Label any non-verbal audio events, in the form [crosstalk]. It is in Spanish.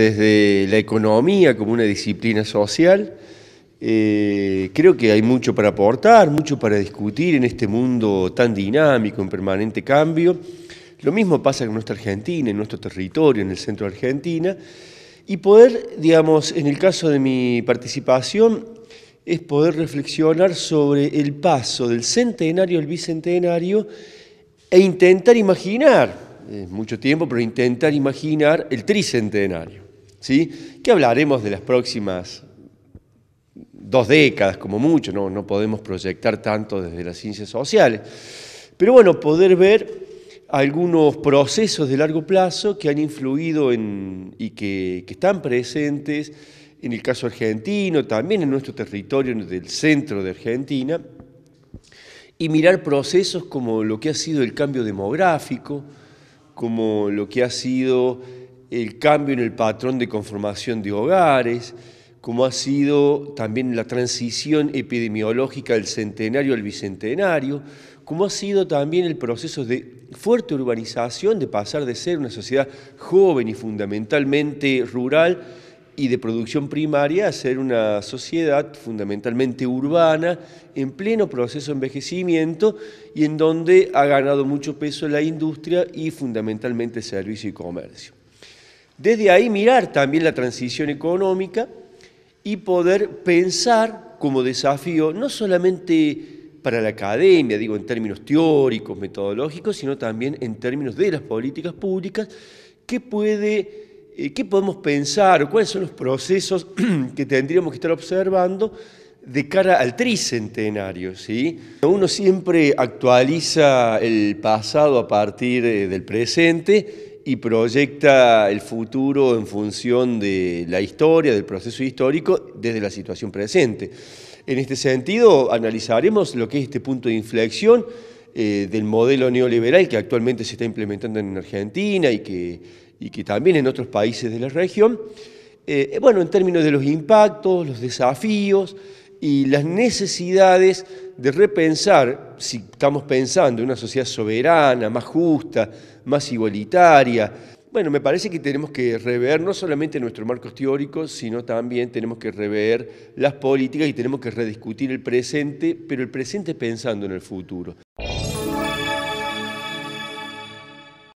desde la economía como una disciplina social. Eh, creo que hay mucho para aportar, mucho para discutir en este mundo tan dinámico, en permanente cambio. Lo mismo pasa con nuestra Argentina, en nuestro territorio, en el centro de Argentina. Y poder, digamos, en el caso de mi participación, es poder reflexionar sobre el paso del centenario al bicentenario e intentar imaginar, mucho tiempo, pero intentar imaginar el tricentenario. ¿sí? que hablaremos de las próximas dos décadas como mucho, no, no podemos proyectar tanto desde las ciencias sociales. Pero bueno, poder ver algunos procesos de largo plazo que han influido en, y que, están presentes en el caso argentino, también en nuestro territorio del centro de Argentina, y mirar procesos como lo que ha sido el cambio demográfico, como lo que ha sido el cambio en el patrón de conformación de hogares, como ha sido también la transición epidemiológica del centenario al bicentenario, como ha sido también el proceso de fuerte urbanización, de pasar de ser una sociedad joven y fundamentalmente rural y de producción primaria a ser una sociedad fundamentalmente urbana, en pleno proceso de envejecimiento y en donde ha ganado mucho peso la industria y fundamentalmente servicio y comercio. Desde ahí mirar también la transición económica y poder pensar como desafío, no solamente para la academia, digo en términos teóricos, metodológicos, sino también en términos de las políticas públicas, eh, qué, puede, podemos pensar, cuáles son los procesos [clears throat] que tendríamos que estar observando de cara al tricentenario. ¿sí? Uno siempre actualiza el pasado a partir eh, del presente y proyecta el futuro en función de la historia, del proceso histórico, desde la situación presente. En este sentido, analizaremos lo que es este punto de inflexión eh, del modelo neoliberal que actualmente se está implementando en Argentina y que, y que también en otros países de la región. Eh, bueno, en términos de los impactos, los desafíos, y las necesidades de repensar, si estamos pensando en una sociedad soberana, más justa, más igualitaria, bueno, me parece que tenemos que rever no solamente nuestros marcos teóricos, sino también tenemos que rever las políticas y tenemos que rediscutir el presente, pero el presente pensando en el futuro.